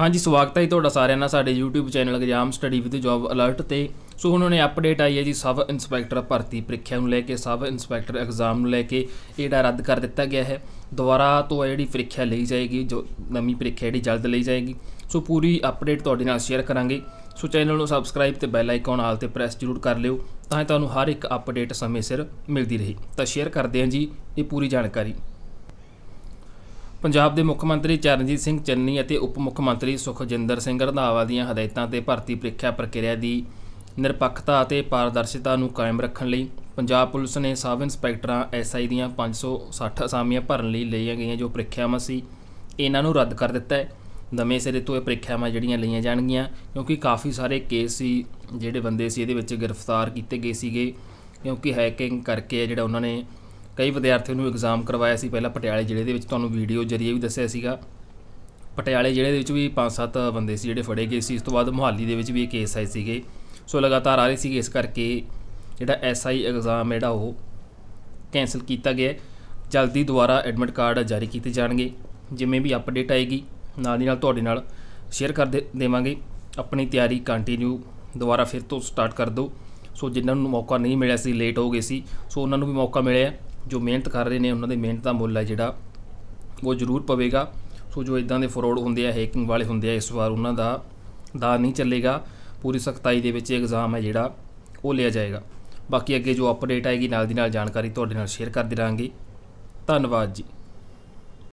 ਹਾਂਜੀ ਸਵਾਗਤ ਹੈ ਤੁਹਾਡਾ ਸਾਰਿਆਂ ਦਾ ਸਾਡੇ YouTube channel exam study with job alert ਤੇ ਸੋ ਹੁਣ ਉਹਨੇ ਅਪਡੇਟ ਆਈ ਹੈ ਜੀ ਸਬ ਇਨਸਪੈਕਟਰ ਭਰਤੀ ਪ੍ਰੀਖਿਆ ਨੂੰ ਲੈ ਕੇ ਸਬ ਇਨਸਪੈਕਟਰ ਐਗਜ਼ਾਮ ਨੂੰ ਲੈ ਕੇ ਇਹਦਾ ਰੱਦ ਕਰ ਦਿੱਤਾ ਗਿਆ ਹੈ ਦੁਬਾਰਾ ਤੋਂ ਜਿਹੜੀ ਪ੍ਰੀਖਿਆ ਲਈ ਜਾਏਗੀ ਜੋ ਨਵੀਂ ਪ੍ਰੀਖਿਆ ਜਿਹੜੀ ਜਲਦ ਲਈ ਜਾਏਗੀ ਸੋ ਪੂਰੀ ਅਪਡੇਟ ਤੁਹਾਡੇ ਨਾਲ ਸ਼ੇਅਰ ਕਰਾਂਗੇ ਸੋ ਚੈਨਲ ਨੂੰ ਸਬਸਕ੍ਰਾਈਬ ਤੇ ਬੈਲ ਆਈਕਨ ਆਲ ਤੇ ਪ੍ਰੈਸ ਜ਼ਰੂਰ ਕਰ ਲਿਓ ਤਾਂ ਤੁਹਾਨੂੰ ਹਰ ਇੱਕ ਅਪਡੇਟ ਸਮੇਂ ਸਿਰ ਮਿਲਦੀ ਰਹੇ ਤਾਂ ਸ਼ੇਅਰ ਕਰਦੇ ਹਾਂ ਜੀ ਇਹ ਪੂਰੀ ਜਾਣਕਾਰੀ ਪੰਜਾਬ ਦੇ ਮੁੱਖ ਮੰਤਰੀ ਚਰਨਜੀਤ ਸਿੰਘ ਚੰਨੀ ਅਤੇ ਉਪ ਮੁੱਖ ਮੰਤਰੀ ਸੁਖਜਿੰਦਰ ਸਿੰਘ ਰੰਧਾਵਾ ਦੀਆਂ ਹਦਾਇਤਾਂ ਤੇ ਭਰਤੀ ਪ੍ਰੀਖਿਆ ਪ੍ਰਕਿਰਿਆ ਦੀ ਨਿਰਪੱਖਤਾ ਅਤੇ ਪਾਰਦਰਸ਼ਿਤਾ ਨੂੰ ਕਾਇਮ ਰੱਖਣ ਲਈ ਪੰਜਾਬ ਪੁਲਿਸ ਨੇ ਸਬ ਇੰਸਪੈਕਟਰਾਂ ਐਸਆਈ ਦੀਆਂ 560 ਅਸਾਮੀਆਂ ਭਰਨ ਲਈ ਲਈਆਂ ਗਈਆਂ ਜੋ ਪ੍ਰੀਖਿਆਵਾਂ ਸੀ ਇਹਨਾਂ ਨੂੰ ਰੱਦ ਕਰ ਦਿੱਤਾ ਹੈ ਨਵੇਂ ਸਿਰੇ ਤੋਂ ਇਹ ਪ੍ਰੀਖਿਆਵਾਂ ਜਿਹੜੀਆਂ ਲਈਆਂ ਜਾਣਗੀਆਂ ਕਿਉਂਕਿ ਕਾਫੀ ਸਾਰੇ ਕੇਸ ਸੀ ਜਿਹੜੇ ਬੰਦੇ ਸੀ ਇਹਦੇ ਵਿੱਚ ਗ੍ਰਿਫਤਾਰ ਕੀਤੇ ਗਏ ਸੀਗੇ ਕਿਉਂਕਿ ਹੈਕਿੰਗ ਕਰਕੇ ਜਿਹੜਾ ਉਹਨਾਂ ਨੇ ਕਈ ਵਿਦਿਆਰਥੀਆਂ ਨੂੰ ਐਗਜ਼ਾਮ ਕਰਵਾਇਆ ਸੀ ਪਹਿਲਾਂ ਪਟਿਆਲੇ ਜ਼ਿਲ੍ਹੇ ਦੇ ਵਿੱਚ ਤੁਹਾਨੂੰ ਵੀਡੀਓ ਜਰੀਏ ਵੀ ਦੱਸਿਆ ਸੀਗਾ ਪਟਿਆਲੇ ਜ਼ਿਲ੍ਹੇ ਦੇ ਵਿੱਚ ਵੀ 5-7 ਬੰਦੇ ਸੀ ਜਿਹੜੇ ਫੜੇ ਗਏ ਸੀ ਇਸ ਤੋਂ ਬਾਅਦ ਮੁਹਾਲੀ ਦੇ ਵਿੱਚ ਵੀ ਕੇਸ ਆਏ ਸੀਗੇ ਸੋ ਲਗਾਤਾਰ ਆ ਰਹੇ ਸੀਗੇ ਇਸ ਕਰਕੇ ਜਿਹੜਾ ਐਸਆਈ ਐਗਜ਼ਾਮ ਜਿਹੜਾ ਉਹ ਕੈਨਸਲ ਕੀਤਾ ਗਿਆ ਜਲਦੀ ਦੁਬਾਰਾ ਐਡਮਿਟ ਕਾਰਡ ਜਾਰੀ ਕੀਤੇ ਜਾਣਗੇ ਜਿਵੇਂ ਵੀ ਅਪਡੇਟ ਆਏਗੀ ਨਾਲ ਦੀ ਨਾਲ ਤੁਹਾਡੇ ਨਾਲ ਸ਼ੇਅਰ ਕਰ ਦੇਵਾਂਗੇ ਆਪਣੀ ਤਿਆਰੀ ਕੰਟੀਨਿਊ ਦੁਬਾਰਾ ਫਿਰ ਤੋਂ ਸਟਾਰਟ ਕਰ ਦਿਓ ਸੋ ਜਿਨ੍ਹਾਂ ਨੂੰ ਮੌਕਾ ਨਹੀਂ ਮਿਲਿਆ ਸੀ ਲੇਟ ਹੋ ਗਏ ਸੀ ਸੋ ਉਹਨਾਂ ਨੂੰ ਵੀ ਮੌਕਾ ਮਿਲਿਆ ਜੋ ਮਿਹਨਤ ਕਰ ਰਹੇ ਨੇ ਉਹਨਾਂ ਦੇ ਮਿਹਨਤ ਦਾ ਮੁੱਲ ਹੈ ਜਿਹੜਾ ਉਹ ਜ਼ਰੂਰ ਪਵੇਗਾ ਸੋ ਜੋ ਇਦਾਂ ਦੇ ਫਰੋਡ ਹੁੰਦੇ ਆ ਹੈਕਿੰਗ ਵਾਲੇ ਹੁੰਦੇ ਆ ਇਸ ਵਾਰ ਉਹਨਾਂ ਦਾ ਦਾ ਨਹੀਂ ਚੱਲੇਗਾ ਪੂਰੀ ਸਖਤਾਈ ਦੇ ਵਿੱਚ ਐਗਜ਼ਾਮ ਹੈ ਜਿਹੜਾ ਉਹ ਲਿਆ ਜਾਏਗਾ ਬਾਕੀ ਅੱਗੇ ਜੋ ਅਪਡੇਟ ਆਏਗੀ ਨਾਲ ਦੀ ਨਾਲ ਜਾਣਕਾਰੀ ਤੁਹਾਡੇ ਨਾਲ ਸ਼ੇਅਰ ਕਰਦੇ ਰਹਾਂਗੇ ਧੰਨਵਾਦ ਜੀ